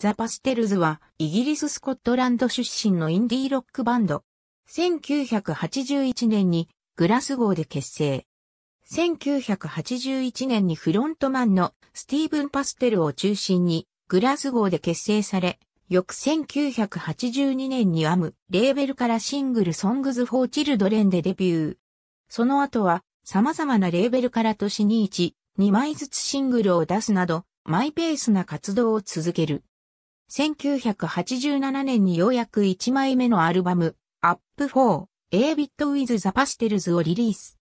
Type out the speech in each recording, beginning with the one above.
ザ・パステルズは、イギリス・スコットランド出身のインディーロックバンド。1981年に、グラスゴーで結成。1981年にフロントマンのスティーブン・パステルを中心に、グラスゴーで結成され、翌1982年にアム、レーベルからシングルソングズ・フォー・チルドレンでデビュー。その後は、様々なレーベルから年に1、2枚ずつシングルを出すなど、マイペースな活動を続ける。1987年にようやく1枚目のアルバム、Up for A Bit with the Pastels をリリース。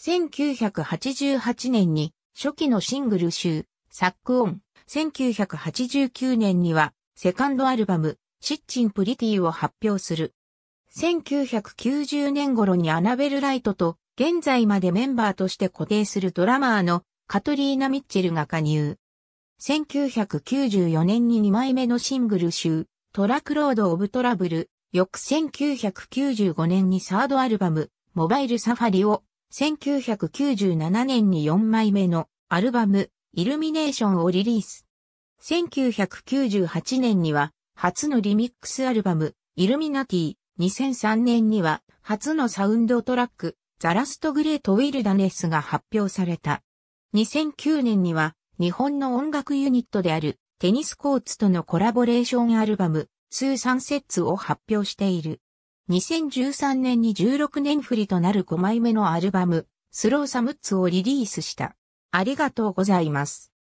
1988年に初期のシングル集、サックオン。1989年にはセカンドアルバム、シッチンプリティを発表する。1990年頃にアナベル・ライトと現在までメンバーとして固定するドラマーのカトリーナ・ミッチェルが加入。1994年に2枚目のシングル集、トラクロード・オブ・トラブル、翌1995年にサードアルバム、モバイル・サファリを、1997年に4枚目のアルバム、イルミネーションをリリース。1998年には、初のリミックスアルバム、イルミナティ、2003年には、初のサウンドトラック、ザラストグレート・ウィルダネスが発表された。2009年には、日本の音楽ユニットであるテニスコーツとのコラボレーションアルバム、ツーサンセッツを発表している。2013年に16年振りとなる5枚目のアルバム、スローサムッツをリリースした。ありがとうございます。